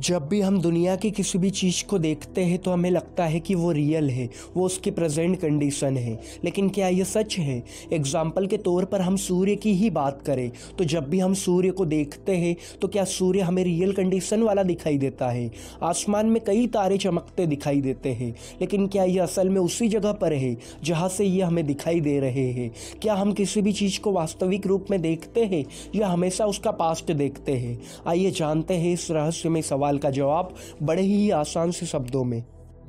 जब भी हम दुनिया की किसी भी चीज़ को देखते हैं तो हमें लगता है कि वो रियल है वो उसकी प्रेजेंट कंडीशन है लेकिन क्या ये सच है एग्जाम्पल के तौर पर हम सूर्य की ही बात करें तो जब भी हम सूर्य को देखते हैं तो क्या सूर्य हमें रियल कंडीशन वाला दिखाई देता है आसमान में कई तारे चमकते दिखाई देते हैं लेकिन क्या ये असल में उसी जगह पर है जहाँ से ये हमें दिखाई दे रहे हैं क्या हम किसी भी चीज़ को वास्तविक रूप में देखते हैं या हमेशा उसका पास्ट देखते हैं आइए जानते हैं इस में सवाल सवाल का जवाब बड़े ही आसान से शब्दों में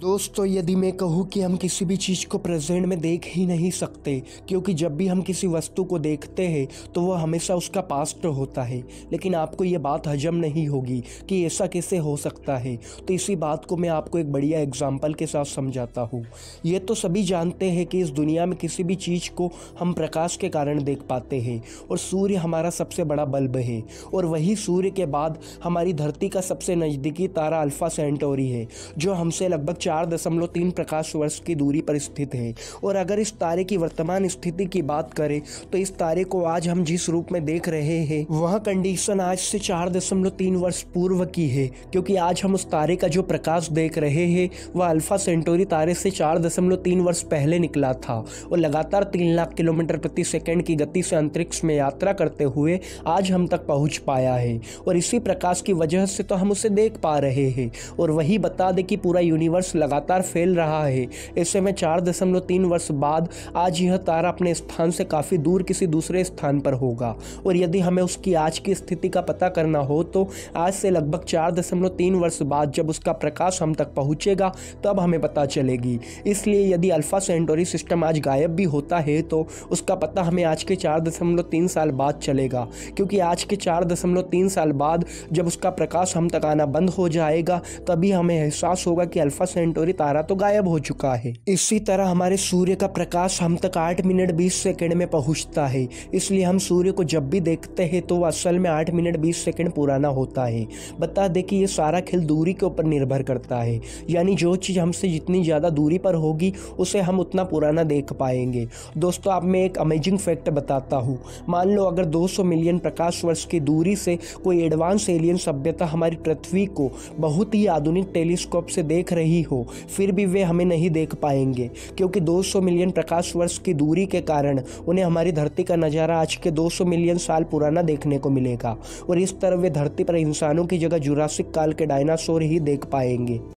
दोस्तों यदि मैं कहूँ कि हम किसी भी चीज़ को प्रेजेंट में देख ही नहीं सकते क्योंकि जब भी हम किसी वस्तु को देखते हैं तो वह हमेशा उसका पास्ट होता है लेकिन आपको ये बात हजम नहीं होगी कि ऐसा कैसे हो सकता है तो इसी बात को मैं आपको एक बढ़िया एग्जाम्पल के साथ समझाता हूँ ये तो सभी जानते हैं कि इस दुनिया में किसी भी चीज़ को हम प्रकाश के कारण देख पाते हैं और सूर्य हमारा सबसे बड़ा बल्ब है और वही सूर्य के बाद हमारी धरती का सबसे नज़दीकी तारा अल्फ़ा सेंटोरी है जो हमसे लगभग चार दशमलव तीन प्रकाश वर्ष की दूरी पर स्थित है और अगर इस तारे की वर्तमान स्थिति की बात करें तो इस तारे को आज हम जिस रूप में देख रहे हैं वह कंडीशन आज से चार दशमलव तीन वर्ष पूर्व की है क्योंकि आज हम उस तारे का जो प्रकाश देख रहे हैं वह अल्फा सेंटोरी तारे से चार दशमलव तीन वर्ष पहले निकला था और लगातार तीन लाख किलोमीटर प्रति सेकेंड की गति से अंतरिक्ष में यात्रा करते हुए आज हम तक पहुंच पाया है और इसी प्रकाश की वजह से तो हम उसे देख पा रहे हैं और वही बता दें कि पूरा यूनिवर्स लगातार फैल रहा है ऐसे में चार दशमलव तीन वर्ष बाद आज यह तारा अपने स्थान से काफ़ी दूर किसी दूसरे स्थान पर होगा और यदि हमें उसकी आज की स्थिति का पता करना हो तो आज से लगभग चार दशमलव तीन वर्ष बाद जब उसका प्रकाश हम तक पहुँचेगा तब हमें पता चलेगी इसलिए यदि अल्फ़ा सेंटोरी सिस्टम आज गायब भी होता है तो उसका पता हमें आज के चार दशमलव तीन साल बाद चलेगा क्योंकि आज के चार दशमलव तीन साल बाद जब उसका प्रकाश हम तक आना बंद हो जाएगा तभी हमें एहसास होगा कि अल्फ़ा सेंट सेंटोरी तारा तो गायब हो चुका है इसी तरह हमारे सूर्य का प्रकाश हम तक आठ मिनट बीस सेकेंड में पहुंचता है इसलिए हम सूर्य को जब भी देखते हैं तो असल में आठ मिनट बीस सेकेंड पुराना होता है बता दें कि ये सारा खेल दूरी के ऊपर निर्भर करता है यानी जो चीज़ हमसे जितनी ज़्यादा दूरी पर होगी उसे हम उतना पुराना देख पाएंगे दोस्तों आप मैं एक अमेजिंग फैक्ट बताता हूँ मान लो अगर 200 मिलियन प्रकाश वर्ष की दूरी से कोई एडवांस एलियन सभ्यता हमारी पृथ्वी को बहुत ही आधुनिक टेलीस्कोप से देख रही हो हो फिर भी वे हमें नहीं देख पाएंगे क्योंकि 200 मिलियन प्रकाश वर्ष की दूरी के कारण उन्हें हमारी धरती का नज़ारा आज के 200 मिलियन साल पुराना देखने को मिलेगा और इस तरह वे धरती पर इंसानों की जगह जुरासिक काल के डायनासोर ही देख पाएंगे